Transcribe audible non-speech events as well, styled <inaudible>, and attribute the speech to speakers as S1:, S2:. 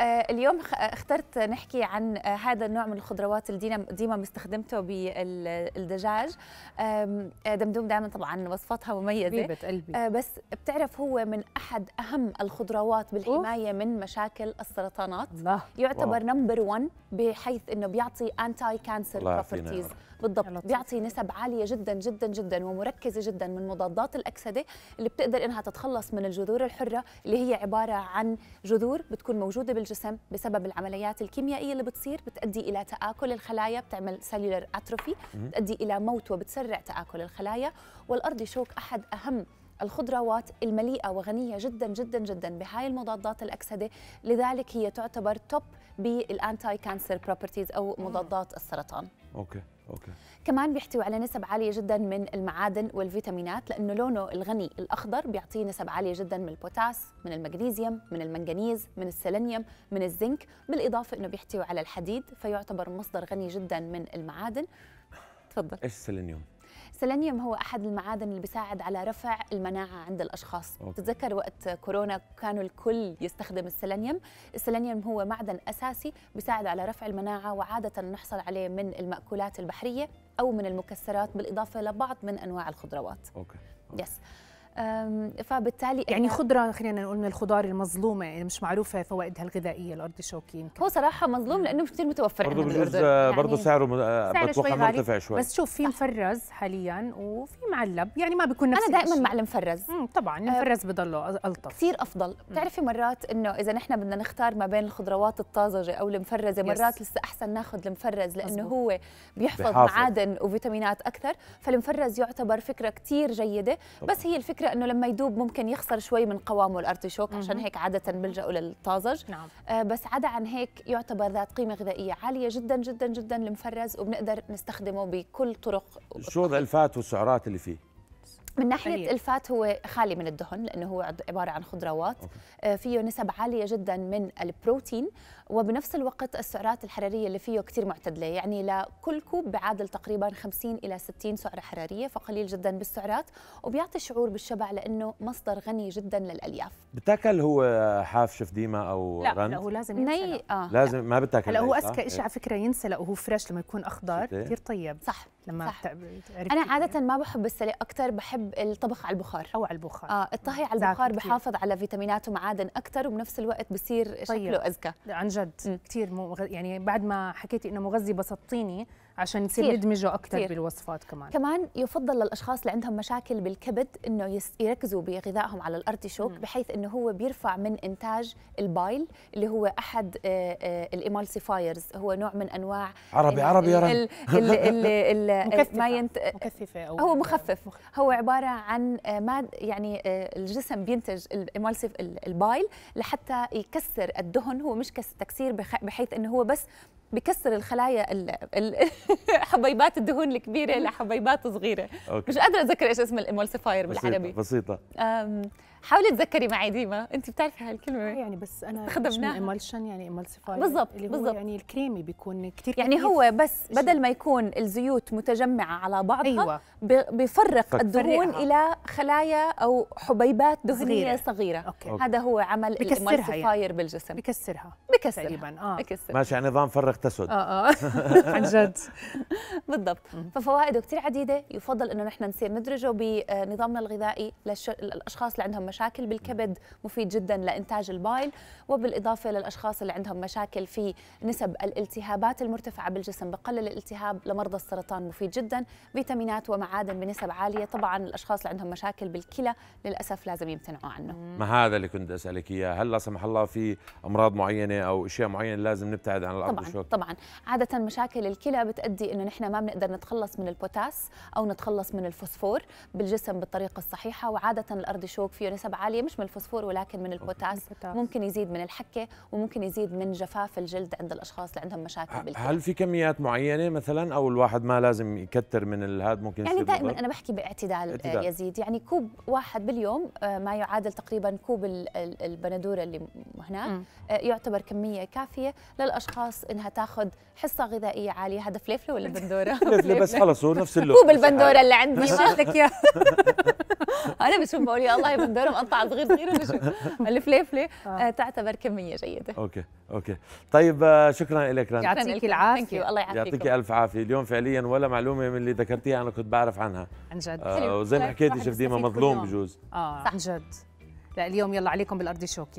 S1: آه، اليوم آه، اخترت نحكي عن آه، هذا النوع من الخضروات اللي ديما مستخدمته بالدجاج دمدوم دائما طبعا وصفاتها مميزه قلبي بس بتعرف هو من احد اهم الخضروات بالحمايه من مشاكل السرطانات الله. يعتبر نمبر 1 بحيث انه بيعطي انتي كانسر بروبرتيز بالضبط بيعطي نسب عاليه جدا جدا جدا ومركزه جدا من مضادات الاكسده اللي بتقدر انها تتخلص من الجذور الحره اللي هي عباره عن جذور بتكون موجوده بالجسم بسبب العمليات الكيميائيه اللي بتصير بتؤدي الى تاكل الخلايا بتعمل سيلولر اتروفي بتؤدي الى موت وبتسرع تاكل الخلايا والارضي شوك احد اهم الخضروات المليئة وغنية جدا جدا جدا بهاي المضادات الأكسدة لذلك هي تعتبر توب بالانتي كانسر بروبرتيز أو مضادات السرطان أوكي أوكي. كمان بيحتوي على نسب عاليه جدا من المعادن والفيتامينات لانه لونه الغني الاخضر بيعطيه نسب عاليه جدا من البوتاس من المغنيسيوم من المنغنيز من السيلينيوم من الزنك بالاضافه انه بيحتوي على الحديد فيعتبر مصدر غني جدا من المعادن تفضل ايش السيلينيوم سيلينيوم هو أحد المعادن اللي بيساعد على رفع المناعة عند الأشخاص أوكي. تتذكر وقت كورونا كانوا الكل يستخدم السيلينيوم السيلينيوم هو معدن أساسي بيساعد على رفع المناعة وعادة نحصل عليه من المأكولات البحرية أو من المكسرات بالإضافة لبعض من أنواع الخضروات أوكي. أوكي. يس فبالتالي يعني خضره خلينا نقول من الخضار المظلومه يعني مش معروفه فوائدها الغذائيه الارتشوكي يمكن. هو صراحه مظلوم لانه مش كثير متوفر برضه بجوز آه، يعني برضه آه، سعره بتوقع مرتفع شوي بس شوف في مفرز حاليا وفي معلب يعني ما بيكون نفس انا دائما مع المفرز طبعا المفرز بضله الطف كثير افضل بتعرفي مرات انه اذا نحن بدنا نختار ما بين الخضروات الطازجه او المفرزه مرات لسه احسن ناخذ المفرز لانه هو بيحفظ معادن وفيتامينات اكثر فالمفرز يعتبر فكره كثير جيده بس هي الفكره الفكره انه لما يدوب ممكن يخسر شوي من قوامه الارتيشوك عشان هيك عاده بلجأوا للطازج نعم. آه بس عدا عن هيك يعتبر ذات قيمه غذائيه عاليه جدا جدا جدا المفرز وبنقدر نستخدمه بكل طرق شو الفات والسعرات اللي فيه من ناحيه أيه. الفات هو خالي من الدهن لانه هو عباره عن خضروات أوكي. آه، فيه نسب عاليه جدا من البروتين وبنفس الوقت السعرات الحراريه اللي فيه كثير معتدله يعني لكل كوب بعادل تقريبا 50 الى 60 سعره حراريه فقليل جدا بالسعرات وبيعطي شعور بالشبع لانه مصدر غني جدا للالياف بتاكل هو حاف شف ديما او لا غند لا هو لازم ينسى آه. لازم لا. ما بتاكل هلا هو اذكى شيء إيه. على فكره لأ وهو فريش لما يكون اخضر كثير طيب صح لما انا يعني. عاده ما بحب السلق اكثر بحب الطبخ على البخار او على البخار اه الطهي على البخار بحافظ على فيتامينات ومعادن اكثر وبنفس الوقت بصير طيب. شكله اذكى عن جد كثير مغ... يعني بعد ما حكيتي انه مغذي بسطيني عشان يصير يدمجوا اكثر كتير. بالوصفات كمان كمان يفضل للاشخاص اللي عندهم مشاكل بالكبد انه يركزوا بغذائهم على الارتيشوك بحيث انه هو بيرفع من انتاج البايل اللي هو احد آه، آه، الايمالسيفايرز هو نوع من انواع عربي عربي الـ الـ الـ مكثفة. ينت... مكثفة أو هو مخفف هو عباره عن آه، ماد يعني الجسم بينتج الايمالسيف البايل لحتى يكسر الدهن هو مش تكسير بحيث انه هو بس بكسر الخلايا <laughs> حبيبات الدهون الكبيره لحبيبات صغيره أوكي. مش قادره اتذكر ايش اسم الامولسيفاير بالعربي بسيطه حاولي تذكري معي ديما انت بتعرفي هالكلمه آه، يعني بس انا استخدمنا ايمولشن يعني ايمولسيفاير بالضبط اللي هو بالزبط. يعني الكريمي بيكون كثير يعني هو بس بدل ما يكون الزيوت متجمعه على بعضها أيوة. بيفرق الدهون فرقها. الى خلايا او حبيبات دهنيه صغيره, صغيرة. أوكي. أوكي. هذا هو عمل الايمولسيفاير يعني. بالجسم بكسرها بكسرها تقريبا اه بكسر. ماشي يعني نظام فرغ تسد اه, آه. <laughs> عن جد بالضبط ففوائده كثير عديده يفضل انه نحن نصير ندرجه بنظامنا الغذائي للاشخاص اللي عندهم مشاكل بالكبد مفيد جدا لانتاج البايل وبالاضافه للاشخاص اللي عندهم مشاكل في نسب الالتهابات المرتفعه بالجسم بقلل الالتهاب لمرضى السرطان مفيد جدا فيتامينات ومعادن بنسب عاليه طبعا الاشخاص اللي عندهم مشاكل بالكلى للاسف لازم يمتنعوا عنه ما هذا اللي كنت اسالك اياه هل لا سمح الله في امراض معينه او اشياء معينه لازم نبتعد عن الارض طبعا. بالضبط. طبعا عاده مشاكل الكلى بتؤدي انه نحن ما بنقدر نتخلص من البوتاس او نتخلص من الفوسفور بالجسم بالطريقه الصحيحه وعاده شوك فيه نسب عاليه مش من الفوسفور ولكن من البوتاس ممكن يزيد من الحكه وممكن يزيد من جفاف الجلد عند الاشخاص اللي عندهم مشاكل بالكلى هل في كميات معينه مثلا او الواحد ما لازم يكثر من هذا ممكن يعني دائما انا بحكي باعتدال آه، اعتدال. يزيد يعني كوب واحد باليوم آه، ما يعادل تقريبا كوب البندوره اللي هناك آه، يعتبر كميه كافيه للاشخاص انها تاخذ حصه غذائيه عاليه هذا فليفله ولا <laughs> بندوره؟ فليفله بس خلص هو نفس اللون <laughs> هو بالبندوره اللي عندي ما بدك <laughs> يا انا بشوف بقول يا الله يا بندوره مقطع صغير صغير بشوف الفليفله آه. آه، تعتبر كميه جيده اوكي اوكي طيب آه، شكرا لك رنا يعطيك العافيه الله يعافيك يعطيك الف عافيه اليوم فعليا ولا معلومه من اللي ذكرتيها انا كنت بعرف عنها عن جد وزي ما طيب. حكيتي شف ديما مظلوم بجوز اه عن جد لا اليوم يلا عليكم بالارض شوكي